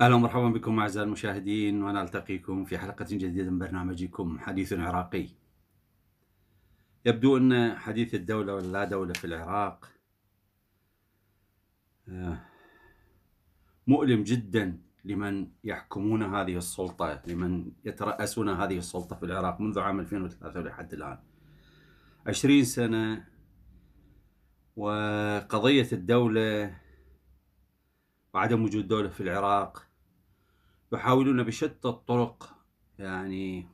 اهلا ومرحبا بكم اعزائي المشاهدين ونلتقيكم في حلقه جديده من برنامجكم حديث عراقي. يبدو ان حديث الدوله واللا دوله في العراق آه، مؤلم جدا لمن يحكمون هذه السلطة لمن يترأسون هذه السلطة في العراق منذ عام 2003 لحد الآن 20 سنة وقضية الدولة وعدم وجود دولة في العراق يحاولون بشتى الطرق يعني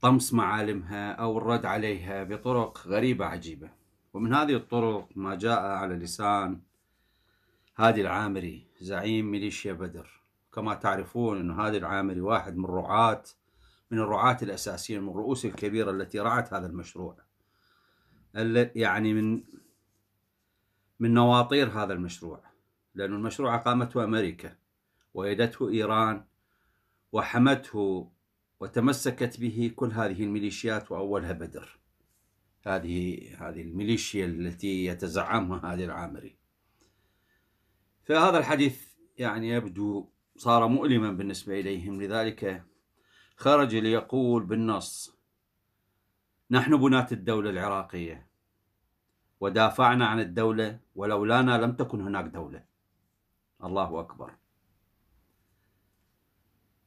طمس معالمها أو الرد عليها بطرق غريبة عجيبة ومن هذه الطرق ما جاء على لسان هادي العامري زعيم ميليشيا بدر كما تعرفون أن هادي العامري واحد من رعاة من الرعاة الأساسيين من الرؤوس الكبيرة التي رعت هذا المشروع يعني من من نواطير هذا المشروع لأن المشروع أقامته أمريكا ويدته إيران وحمته وتمسكت به كل هذه الميليشيات وأولها بدر هذه هذه الميليشيا التي يتزعمها هذه العامري فهذا الحديث يعني يبدو صار مؤلما بالنسبة إليهم لذلك خرج ليقول بالنص نحن بناة الدولة العراقية ودافعنا عن الدولة ولولانا لم تكن هناك دولة الله أكبر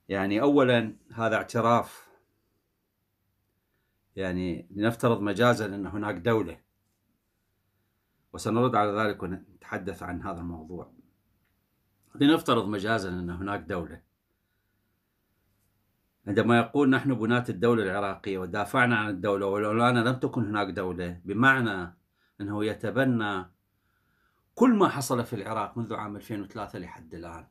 يعني أولا هذا اعتراف يعني لنفترض مجازا أن هناك دولة وسنرد على ذلك ونتحدث عن هذا الموضوع لنفترض مجازا أن هناك دولة عندما يقول نحن بناة الدولة العراقية ودافعنا عن الدولة ولولانا لم تكن هناك دولة بمعنى أنه يتبنى كل ما حصل في العراق منذ عام 2003 لحد الآن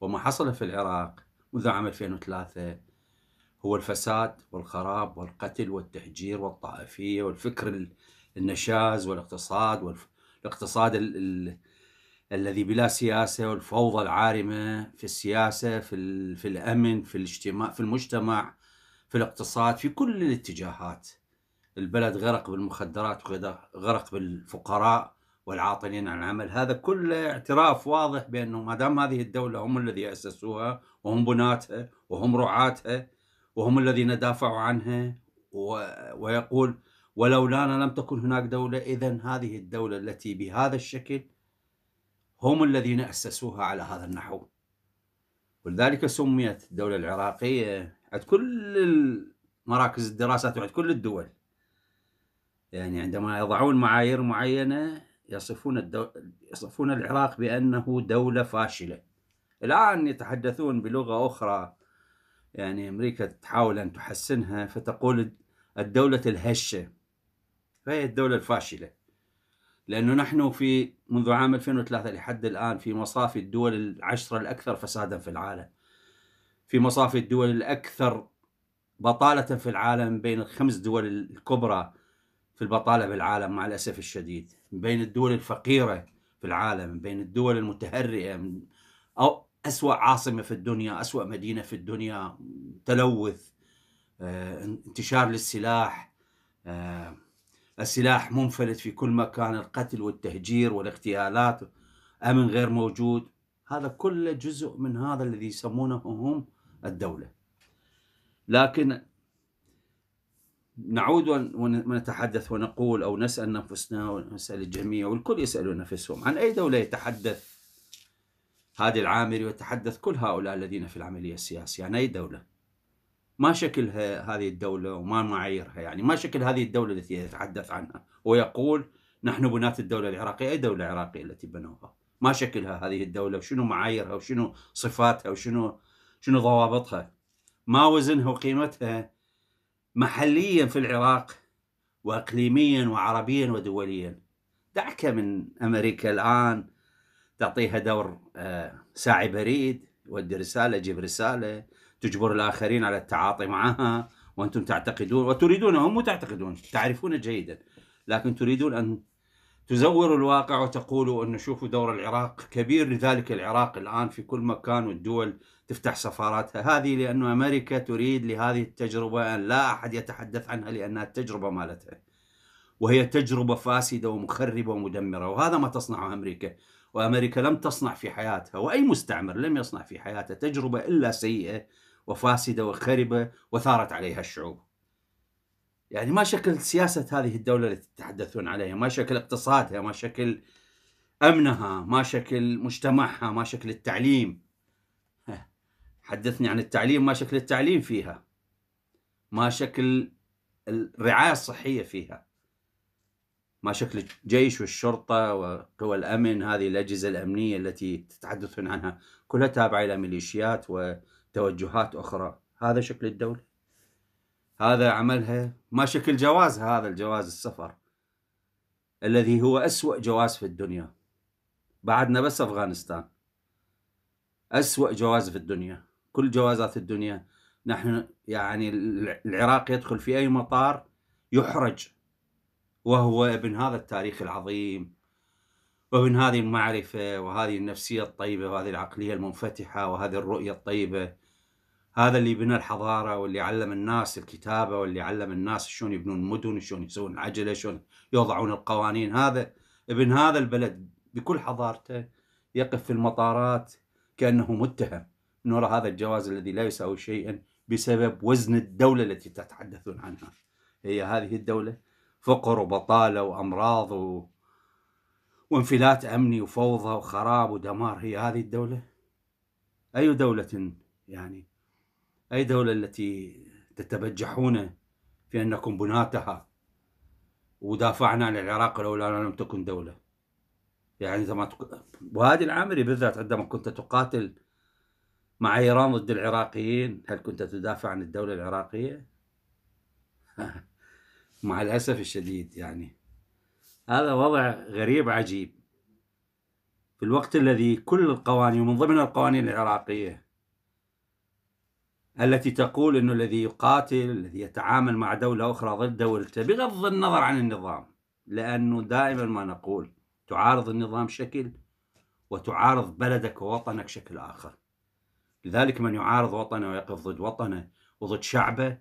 وما حصل في العراق منذ عام 2003 هو الفساد والخراب والقتل والتهجير والطائفية والفكر النشاز والاقتصاد والاقتصاد الذي بلا سياسة والفوضى العارمة في السياسة في, في الأمن في الاجتماع في المجتمع في الاقتصاد في كل الاتجاهات البلد غرق بالمخدرات غرق بالفقراء والعاطلين عن العمل هذا كله اعتراف واضح بأنه ما دام هذه الدولة هم الذي أسسوها وهم بناتها وهم رعاتها وهم الذين دافعوا عنها ويقول ولولانا لم تكن هناك دولة إذا هذه الدولة التي بهذا الشكل هم الذين أسسوها على هذا النحو ولذلك سميت الدولة العراقية عند كل مراكز الدراسات وعند كل الدول يعني عندما يضعون معايير معينة يصفون الدو... يصفون العراق بأنه دولة فاشلة الآن يتحدثون بلغة أخرى يعني أمريكا تحاول أن تحسنها فتقول الدولة الهشة فهي الدولة الفاشلة لأنه نحن في منذ عام 2003 لحد الآن في مصافي الدول العشرة الأكثر فسادا في العالم في مصافي الدول الأكثر بطالة في العالم بين الخمس دول الكبرى في البطالة بالعالم مع الأسف الشديد بين الدول الفقيرة في العالم بين الدول المتهرئة أو أسوأ عاصمة في الدنيا أسوأ مدينة في الدنيا تلوث آه، انتشار للسلاح آه، السلاح منفلت في كل مكان القتل والتهجير والاغتيالات أمن غير موجود هذا كله جزء من هذا الذي يسمونه هم الدولة لكن نعود ونتحدث ونقول أو نسأل نفسنا ونسأل الجميع والكل يسألون نفسهم عن أي دولة يتحدث هادي العامري ويتحدث كل هؤلاء الذين في العملية السياسية عن أي دولة ما شكلها هذه الدولة وما معاييرها يعني ما شكل هذه الدولة التي يتحدث عنها ويقول نحن بناة الدولة العراقية أي دولة عراقية التي بنوها ما شكلها هذه الدولة وشنو معاييرها وشنو صفاتها وشنو شنو ضوابطها ما وزنها وقيمتها محليا في العراق وإقليميا وعربيا ودوليا دعك من أمريكا الآن تعطيها دور آه، ساعي بريد يودي رسالة جيب رسالة تجبر الآخرين على التعاطي معها وأنتم تعتقدون وتريدونهم هم تعتقدون تعرفون جيدا لكن تريدون أن تزوروا الواقع وتقولوا أن شوفوا دور العراق كبير لذلك العراق الآن في كل مكان والدول تفتح سفاراتها هذه لأن أمريكا تريد لهذه التجربة أن لا أحد يتحدث عنها لأنها التجربة مالتها وهي تجربة فاسدة ومخربة ومدمرة وهذا ما تصنعه أمريكا وأمريكا لم تصنع في حياتها وأي مستعمر لم يصنع في حياته تجربة إلا سيئة وفاسدة وخربة وثارت عليها الشعوب يعني ما شكل سياسة هذه الدولة التي تتحدثون عليها ما شكل اقتصادها ما شكل أمنها ما شكل مجتمعها ما شكل التعليم حدثني عن التعليم ما شكل التعليم فيها ما شكل الرعاية الصحية فيها ما شكل الجيش والشرطة وقوى الأمن هذه الأجهزة الأمنية التي تتحدثون عنها كلها تابعة إلى ميليشيات و توجهات أخرى هذا شكل الدولة هذا عملها ما شكل جوازها هذا الجواز السفر الذي هو أسوأ جواز في الدنيا بعدنا بس أفغانستان أسوأ جواز في الدنيا كل جوازات الدنيا نحن يعني العراق يدخل في أي مطار يحرج وهو ابن هذا التاريخ العظيم ومن هذه المعرفة وهذه النفسية الطيبة وهذه العقلية المنفتحة وهذه الرؤية الطيبة هذا اللي بنى الحضاره واللي علم الناس الكتابه واللي علم الناس شلون يبنون مدن شلون يسوون عجله شلون يوضعون القوانين هذا ابن هذا البلد بكل حضارته يقف في المطارات كانه متهم من وراء هذا الجواز الذي لا يساوي شيئا بسبب وزن الدوله التي تتحدثون عنها هي هذه الدوله فقر وبطاله وامراض و... وانفلات امني وفوضى وخراب ودمار هي هذه الدوله اي دوله يعني أي دولة التي تتبجحون في أنكم بناتها ودافعنا عن العراق لولا لم تكن دولة يعني زمان تك... وهذه العامري بالذات عندما كنت تقاتل مع إيران ضد العراقيين هل كنت تدافع عن الدولة العراقية؟ مع الأسف الشديد يعني هذا وضع غريب عجيب في الوقت الذي كل القوانين ومن ضمن القوانين العراقية التي تقول أنه الذي يقاتل الذي يتعامل مع دولة أخرى ضد دولته بغض النظر عن النظام لأنه دائما ما نقول تعارض النظام شكل وتعارض بلدك ووطنك شكل آخر لذلك من يعارض وطنه ويقف ضد وطنه وضد شعبه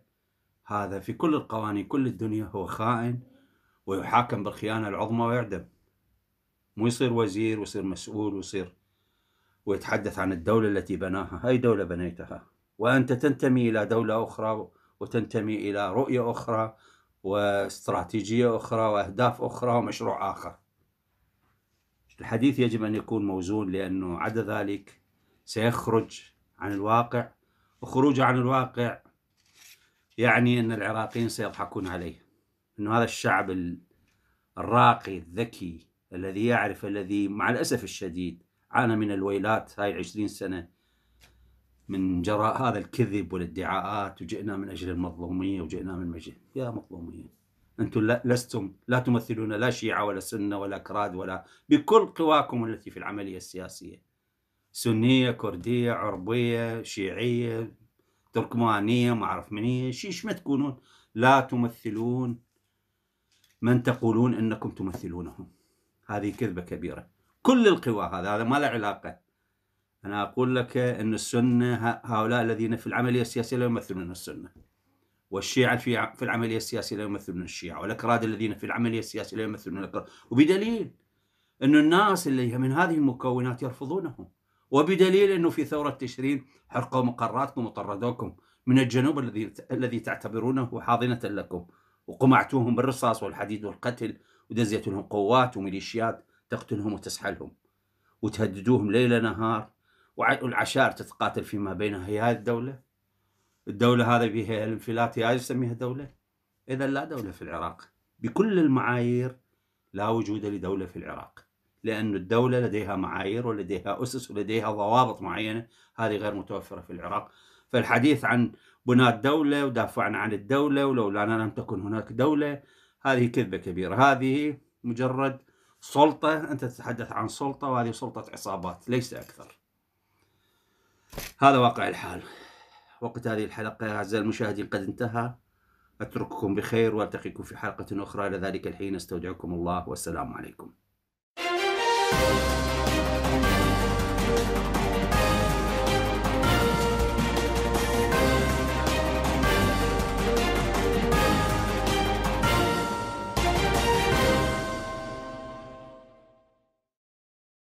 هذا في كل القوانين كل الدنيا هو خائن ويحاكم بالخيانة العظمى ويعدم مو يصير وزير ويصير مسؤول ويصير ويتحدث عن الدولة التي بناها هاي دولة بنيتها وأنت تنتمي إلى دولة أخرى وتنتمي إلى رؤية أخرى واستراتيجية أخرى وأهداف أخرى ومشروع آخر الحديث يجب أن يكون موزون لأنه عدا ذلك سيخرج عن الواقع وخروجه عن الواقع يعني أن العراقيين سيضحكون عليه أنه هذا الشعب الراقي الذكي الذي يعرف الذي مع الأسف الشديد عانى من الويلات هاي عشرين سنة من جراء هذا الكذب والادعاءات وجئنا من أجل المظلومية وجئنا من مجد يا مظلومية أنتم لستم لا تمثلون لا شيعة ولا سنة ولا كراد ولا بكل قواكم التي في العملية السياسية سنية كردية عربية شيعية تركمانية ما أعرف منية شيش ما تكونون لا تمثلون من تقولون أنكم تمثلونهم هذه كذبة كبيرة كل القوى هذا هذا ما له علاقة أنا أقول لك أن السنة هؤلاء الذين في العملية السياسية لا يمثلون السنة والشيعة في في العملية السياسية لا يمثلون الشيعة والأكراد الذين في العملية السياسية لا يمثلون الأكراد وبدليل أن الناس اللي من هذه المكونات يرفضونهم وبدليل أنه في ثورة تشرين حرقوا مقراتكم وطردوكم من الجنوب الذي الذي تعتبرونه حاضنة لكم وقمعتوهم بالرصاص والحديد والقتل ودزيت لهم قوات وميليشيات تقتلهم وتسحلهم وتهددوهم ليل نهار والعشائر تتقاتل فيما بينها هي هذه الدولة الدولة هذا فيها الانفلات هي يسميها دولة إذا لا دولة في العراق بكل المعايير لا وجود لدولة في العراق لأن الدولة لديها معايير ولديها أسس ولديها ضوابط معينة هذه غير متوفرة في العراق فالحديث عن بناء دولة ودافعنا عن الدولة ولولانا لم تكن هناك دولة هذه كذبة كبيرة هذه مجرد سلطة أنت تتحدث عن سلطة وهذه سلطة عصابات ليس أكثر هذا واقع الحال وقت هذه الحلقة يا أعزائي المشاهدين قد انتهى أترككم بخير وألتقيكم في حلقة أخرى إلى ذلك الحين أستودعكم الله والسلام عليكم